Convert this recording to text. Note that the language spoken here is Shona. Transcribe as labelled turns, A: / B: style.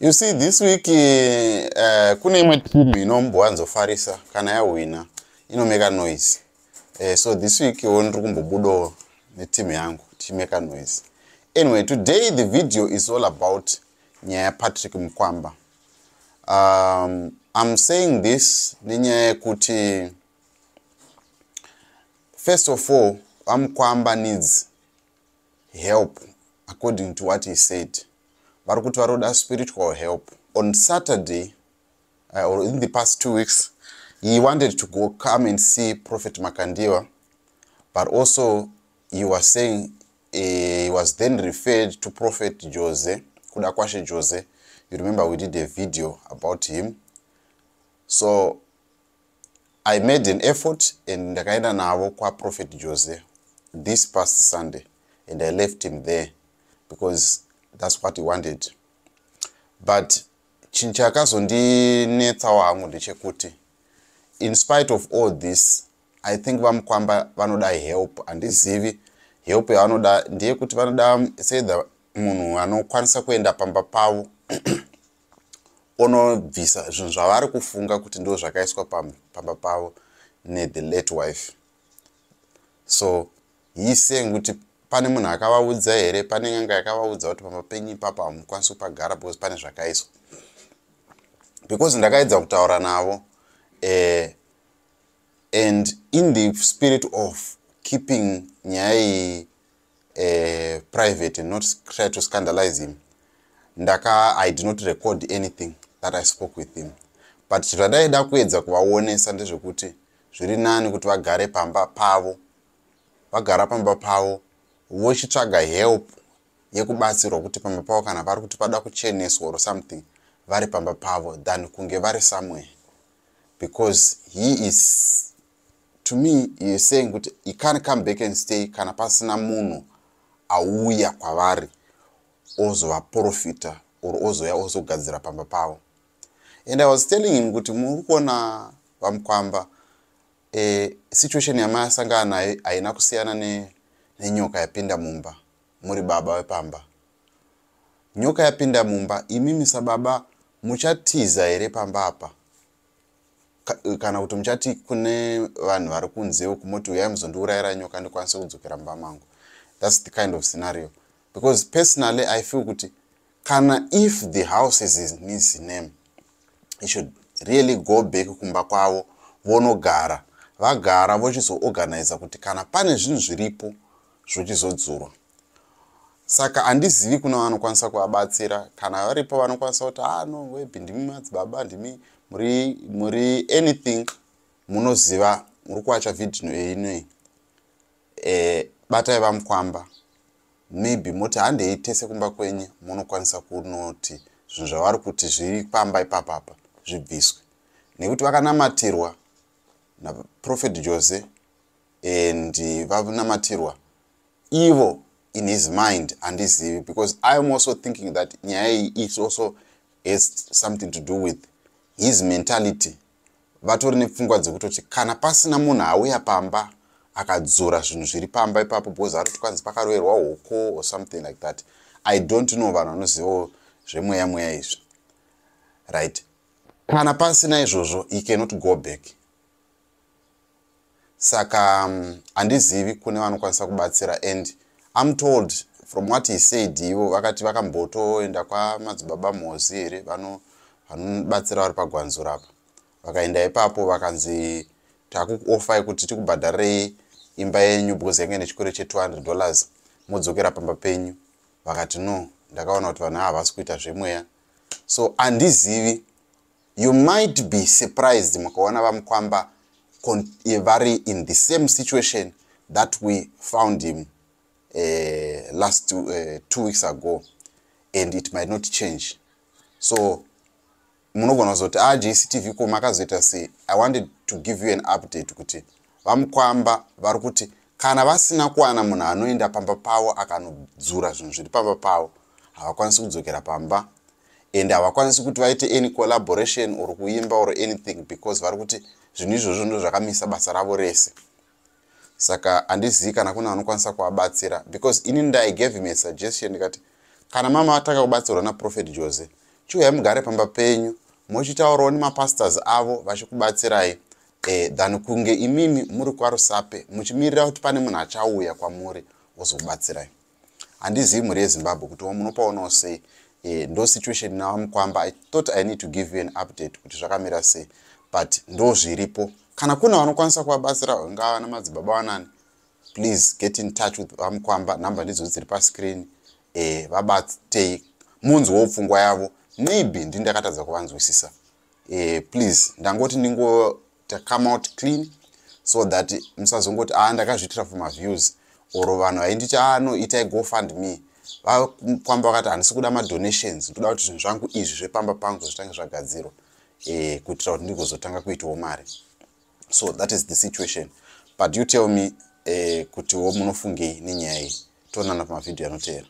A: you see this week uh, kune imwe timu inombowanzofarisa kana yahwina inomeka noise uh, so this week iwo ndiri kumbobudawo netimu yangu tichimeka noise anyway today the video is all about nyaya yapatrick mukwamba um, im saying this nenyaya yekuti first of all vamukwamba needs help according to what he said vari kuti varoda spiritual help on saturday uh, in the past two weeks he wanted to go come and see prophet makandiwa but also he was saying eh, he was then referred to prophet jose kuda kwashe jose you remember we did a video about him so i made an effort and ndakaenda navo kwaprophet jose this past sunday and i left him there because thats what he wanted but chinhu chakazondinetsawo hangu ndechekuti in spite of all this i think vamukwamba vanoda help handizivi help yavanoda ndeyekuti vanoda seithe munhu anokwanisa kuenda pamba pavo onobvisa zvinhu zvavari kufunga kuti ndo zvakaiswa pamba pavo nethe late wife so hii seng kuti pane munhu akavaudza here pane nyanga yakavaudza kuti pamba penyu ipapo hamukwanisi kupagara because pane zvakaiswa because ndakaedza kutaura navo eh, and in the spirit of keeping nyaya iyi eh, private not try to scandalize him ndaka i did not record anything that i spoke with him but zvadaida kuedza kuvaonesa ndezvekuti zviri nani kuti vagare pamba pavo vagara pamba pavo vochitsvaga help yekubatsirwa kuti pamba pavo kana vari kuti vada kucheneswa or something vari pamba pavo than kunge vari somewhere because he is to me he is saying kuti he can't come back and stay kana pasina munhu auya kwavari ozovaprofita or ozouya ozogadzira pamba pavo and i was telling him kuti muri kuona vamukwamba eh, situation yamaasangana nayo haina kusiyana ne nenyoka yapinda mumba muri baba wepamba nyoka yapinda mumba imimi sababa muchatiza here pamba apa eh, kana kuti muchati kune vanhu vari kunzewo kumuti uyai muzondiurayira nyoka ndikwanise kudzokera mumba mangu thats the kind of scenario because personally i feel kuti kana if the house is in his name i should really go back kumba kwavo vonogara vagara vochizoorganiza kuti kana pane zvinhu zviripo zvochizodzurwa saka handizivi kuna vanokwanisa kuvabatsira kana varipo vanokwanisa kuti ah, no webi ndimi madzibaba ndimi muri, muri anything munoziva muri kuwacha vhidhino yeinoi e, eh, batai vamukwamba maybe moti handei tese kumba kwenyu munokwanisa kunoti zvinhu zvavari kuti zviri pamba ipapa apa zvibviswe nekuti vakanamatirwa naprofet jose and vanamatirwa uh, ivo in his mind handizivi because iam also thinking that nyaya iyi is also has something to do with his mentality vatori nepfungwa dzekutoti kana pasina munhu auya pamba akadzura zvinhu zviri pamba ipapo because aroti kwanzi pakaroverwa hoko or something like that i don't know vanhu vanozivawo zvemweya mweya izvi right kana pasina izvozvo he cannot go back saka mm, handizivi um, kune vanokwanisa kubatsira and am told from what he said ivo vakati vakambotoenda kwamadzibaba mhozi here vanobatsira vari pagwanzo rapa vakaenda ipapo vakanzi takuofa yekuti tikubhadharirei imba yenyu because yange nechikore che200 dollars modzokera pamba penyu vakati no ndakaona kuti vanhu havasi kuita zvemweya so handizivi you might be surprised mukaona vamukwamba con- eh, vari in the same situation that we found him uh, last two, uh, two weeks ago and it might not change so munogona kuzoti ah gctv ko makazoita sei i wanted to give you an update kuti vamukwamba vari kuti kana vasina kuwana munhu anoenda pamba pavo akanodzura zvinhu zviri pamba pavo havakwanisi kudzokera pamba and havakwanisi kuti vaite any collaboration or kuimba or anything because vari kuti zvinhu izvozvo ndo zvakamisa basa ravo rese saka handizivi kana kune vanokwanisa kuvabatsira because ini ndaigave him asuggestion ndikati kana mama vataka kubatsirwa naprofet jose chiuyai mugare pamba penyu mochitaurawo nemapastors avo vachikubatsirai e, than kunge imimi muri kwarusape muchimirira kuti pane munhu achauya kwamuri ozokubatsirai handizivi mhuri yezimbabwe kuti o munopaonawo sei e, ndo situation nava mukwamba i thought i need to give you an update kuti zvakamira sei but ndo zviripo kana kuna vanokwanisa kuvabatsira vangava namadzibaba wanani please get in touch with vamukwamba nhambe ndidzo dziri pascreen eh, vabatei munzwewo pfungwa yavo maybe ndi ndakatadza kuvanzwisisa eh, please ndangoti ndingocome out clean so that musazongoti a ah, ndakazviitira for maviews oro vanhu vaindicha anoitai ah, go fund me vakwamba vakati handisi kuda madonations ndoda kuti zvinhu zvangu izvi zvepamba pangu zvitange zvagadzirwa so, eh, kuitira kuti ndigozotanga kuitawo mari so that is the situation but you tell me eh, kutiwo munofungei nenyaya iyi toonana pamavhidhiyo anoteera